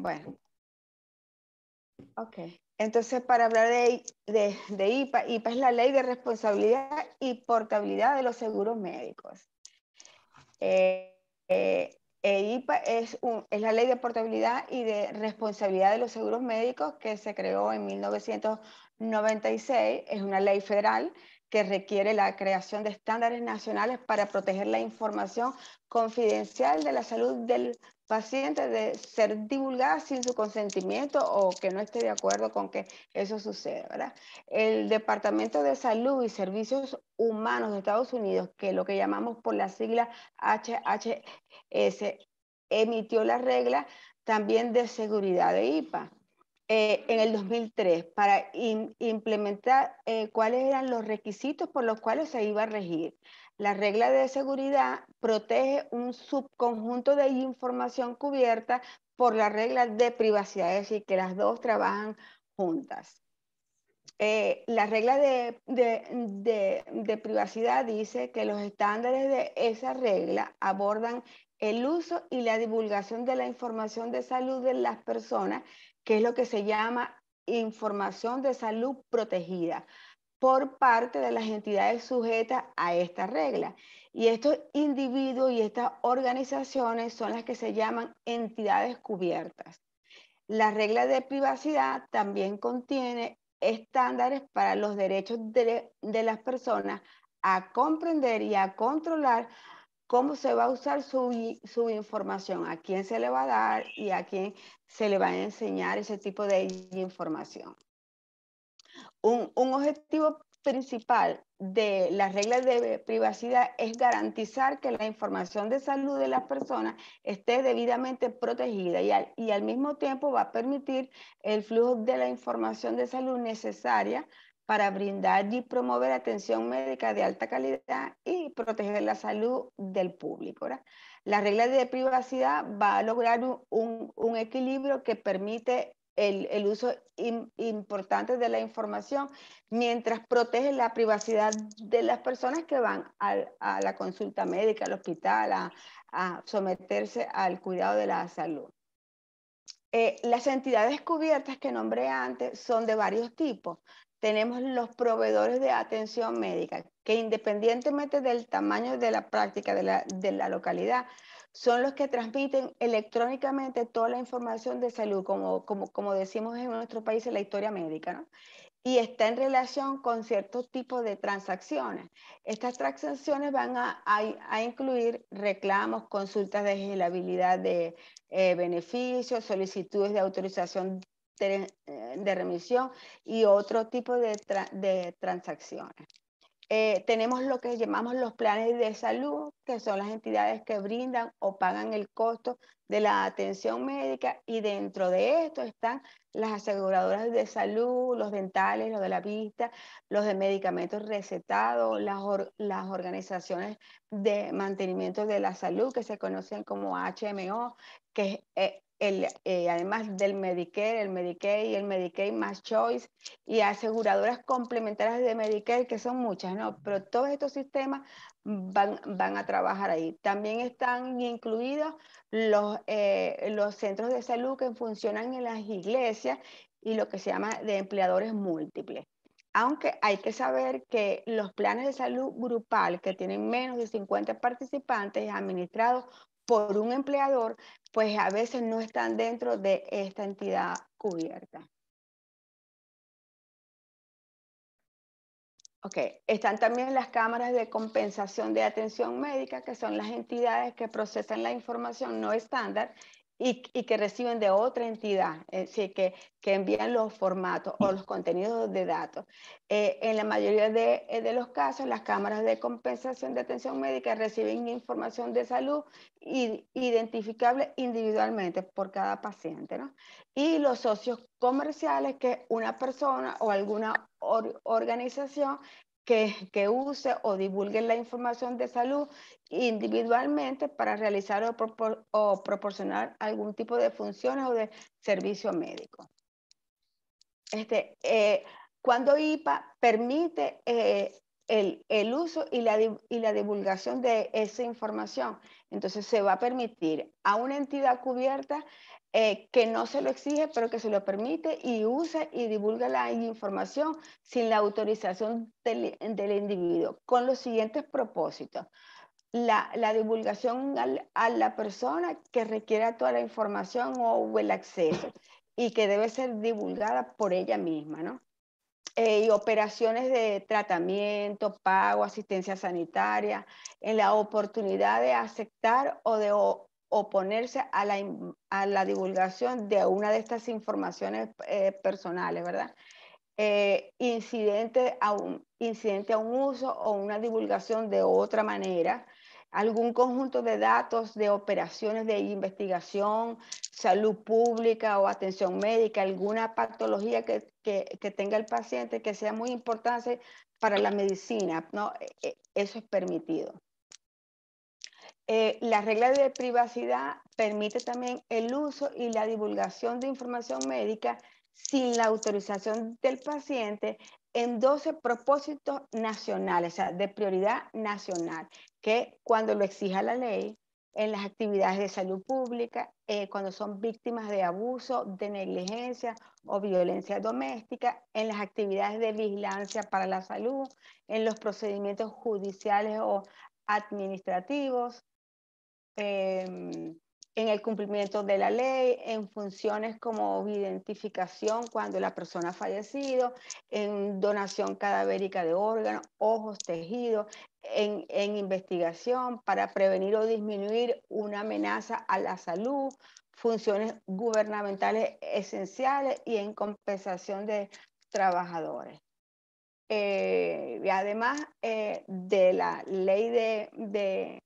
Bueno. Ok. Entonces, para hablar de, de, de, IPA, IPA es la ley de responsabilidad y portabilidad de los seguros médicos. Eh, eh, eh, IPA es, un, es la ley de portabilidad y de responsabilidad de los seguros médicos que se creó en 1996. Es una ley federal que requiere la creación de estándares nacionales para proteger la información confidencial de la salud del paciente de ser divulgada sin su consentimiento o que no esté de acuerdo con que eso suceda. El Departamento de Salud y Servicios Humanos de Estados Unidos, que lo que llamamos por la sigla HHS, emitió la regla también de seguridad de IPA eh, en el 2003 para implementar eh, cuáles eran los requisitos por los cuales se iba a regir. La regla de seguridad protege un subconjunto de información cubierta por la regla de privacidad, es decir, que las dos trabajan juntas. Eh, la regla de, privacidad dice que los estándares de esa regla abordan el uso y la divulgación de la información de salud de las personas que es lo que se llama información de salud protegida por parte de las entidades sujetas a esta regla. Y estos individuos y estas organizaciones son las que se llaman entidades cubiertas. La regla de privacidad también contiene estándares para los derechos de, de las personas a comprender y a controlar cómo se va a usar su, información, a quién se le va a dar y a quién se le va a enseñar ese tipo de información. Un, objetivo principal de las reglas de privacidad es garantizar que la información de salud de las personas esté debidamente protegida y y al mismo tiempo va a permitir el flujo de la información de salud necesaria para brindar y promover atención médica de alta calidad y proteger la salud del público. ¿verdad? La regla de privacidad va a lograr un, equilibrio que permite el, uso importante de la información mientras protege la privacidad de las personas que van a, la consulta médica, al hospital, a, someterse al cuidado de la salud. Eh, las entidades cubiertas que nombré antes son de varios tipos tenemos los proveedores de atención médica, que independientemente del tamaño de la práctica de la, de la localidad, son los que transmiten electrónicamente toda la información de salud, como, como, como decimos en nuestro país en la historia médica, ¿no? y está en relación con ciertos tipos de transacciones. Estas transacciones van a, a, incluir reclamos, consultas de habilidad de eh, beneficios, solicitudes de autorización eh, de remisión y otro tipo de, transacciones. Eh, tenemos lo que llamamos los planes de salud, que son las entidades que brindan o pagan el costo de la atención médica y dentro de esto están las aseguradoras de salud, los dentales, los de la vista, los de medicamentos recetados, las, organizaciones de mantenimiento de la salud que se conocen como HMO, que es eh, el, eh, además del Medicare, el Medicaid, el Medicaid más Choice y aseguradoras complementarias de Medicare, que son muchas, ¿no? Pero todos estos sistemas van, van a trabajar ahí. También están incluidos los, eh, los centros de salud que funcionan en las iglesias y lo que se llama de empleadores múltiples. Aunque hay que saber que los planes de salud grupal que tienen menos de 50 participantes administrados por un empleador, pues a veces no están dentro de esta entidad cubierta. Ok, están también las cámaras de compensación de atención médica, que son las entidades que procesan la información no estándar y, que reciben de otra entidad, es eh, decir, que, envían los formatos o los contenidos de datos. Eh, en la mayoría eh, de, los casos, las cámaras de compensación de atención médica reciben información de salud identificable individualmente por cada paciente, Y los socios comerciales, que una persona o alguna organización que, use o divulgue la información de salud individualmente para realizar o, proporcionar algún tipo de funciones o de servicio médico. Este, eh, cuando IPA permite eh, el, el uso y la, y la divulgación de esa información. Entonces se va a permitir a una entidad cubierta eh, que no se lo exige, pero que se lo permite y usa y divulga la información sin la autorización del, del individuo, con los siguientes propósitos. La, la divulgación a la persona que requiera toda la información o el acceso y que debe ser divulgada por ella misma, ¿no? Eh, y operaciones de tratamiento, pago, asistencia sanitaria, en la oportunidad de aceptar o de oponerse a la, divulgación de una de estas informaciones eh, personales, ¿verdad? Eh, a un, incidente a un uso o una divulgación de otra manera, algún conjunto de datos de operaciones de investigación, salud pública o atención médica, alguna patología que que, tenga el paciente que sea muy importante para la medicina, e, e, Eso es permitido. Eh, la regla de privacidad permite también el uso y la divulgación de información médica sin la autorización del paciente en 12 propósitos nacionales, o sea, de prioridad nacional, que cuando lo exija la ley, en las actividades de salud pública, eh, cuando son víctimas de abuso, de negligencia o violencia doméstica, en las actividades de vigilancia para la salud, en los procedimientos judiciales o administrativos, em, en el cumplimiento de la ley, en funciones como identificación cuando la persona ha fallecido, en donación cadavérica de órganos, ojos, tejidos, en, en investigación para prevenir o disminuir una amenaza a la salud, funciones gubernamentales esenciales y en compensación de trabajadores. Eh, y además eh, de la ley de,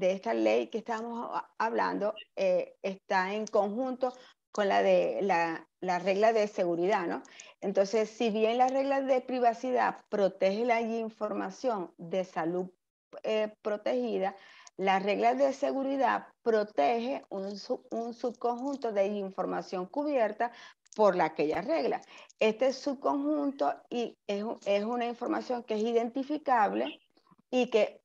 esta ley que estamos hablando, eh, está en conjunto con la de la, la, regla de seguridad, ¿no? Entonces, si bien la regla de privacidad protege la información de salud protegida, las reglas de seguridad protege un, subconjunto de información cubierta por la, regla, Este subconjunto y es, una información que es identificable y que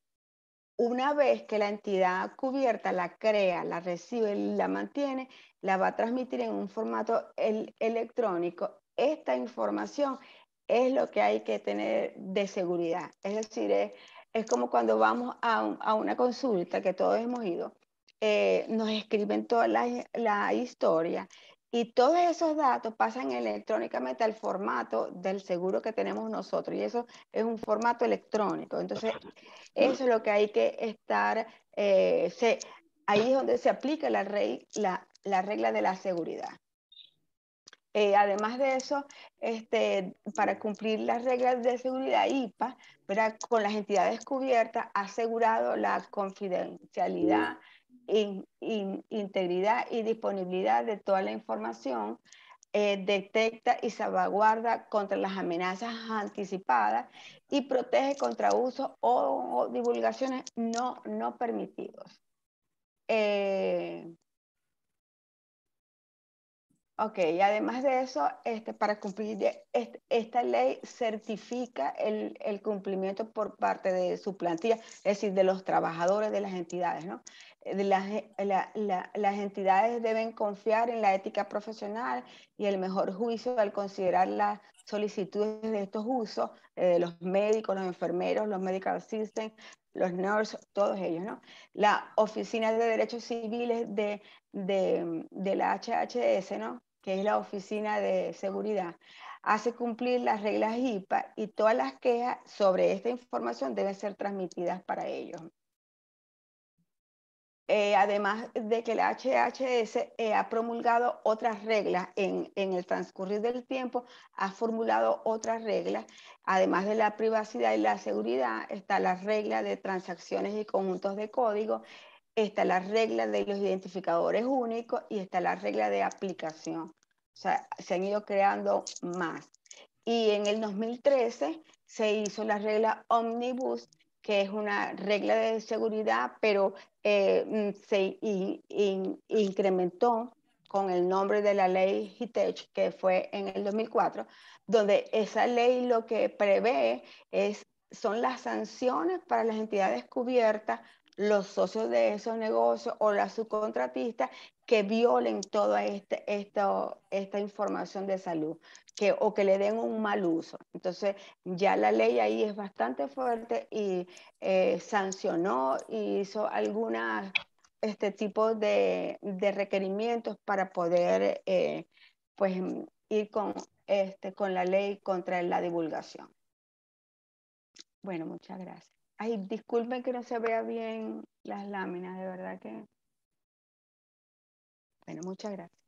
una vez que la entidad cubierta la crea, la recibe la mantiene, la va a transmitir en un formato electrónico. Esta información es lo que hay que tener de seguridad. Es decir, es es como cuando vamos a, a una consulta que todos hemos ido, eh, nos escriben toda la, la historia y todos esos datos pasan electrónicamente al formato del seguro que tenemos nosotros. Y eso es un formato electrónico. Entonces, eso es lo que hay que estar, eh, ahí es donde se aplica la regla de la seguridad. Eh, además de eso, este, para cumplir las reglas de seguridad IPA, con las entidades cubiertas, ha asegurado la confidencialidad, in, integridad y disponibilidad de toda la información, eh, detecta y salvaguarda contra las amenazas anticipadas y protege contra usos o, divulgaciones no, no permitidos. Eh, Ok, y además de eso, este, para cumplir esta ley certifica el, cumplimiento por parte de su plantilla, es decir, de los trabajadores de las entidades, ¿no? Eh, eh, las, entidades deben confiar en la ética profesional y el mejor juicio al considerar las solicitudes de estos usos, eh, los médicos, los enfermeros, los medical assistants, los nurses, todos ellos, ¿no? La Oficina de Derechos Civiles de, de la HHS, ¿no? que es la Oficina de Seguridad, hace cumplir las reglas HIPAA y todas las quejas sobre esta información deben ser transmitidas para ellos. Eh, además de que la HHS eh, ha promulgado otras reglas en, en, el transcurrir del tiempo, ha formulado otras reglas, además de la privacidad y la seguridad, está la regla de transacciones y conjuntos de código, está la regla de los identificadores únicos y está la regla de aplicación. O sea, se han ido creando más. Y en el 2013 se hizo la regla Omnibus, que es una regla de seguridad, pero eh, mm, se incrementó con el nombre de la ley HITECH, que fue en el 2004, donde esa ley lo que prevé es son las sanciones para las entidades cubiertas, los socios de esos negocios o las subcontratistas que violen toda este, esta información de salud o que le den un mal uso. Entonces ya la ley ahí es bastante fuerte y eh, sancionó y hizo algunas este tipo de, requerimientos para poder eh, pues, ir con, este, con la ley contra la divulgación. Bueno, muchas gracias. Ay, disculpen que no se vea bien las láminas, de verdad que... Bueno, muchas gracias.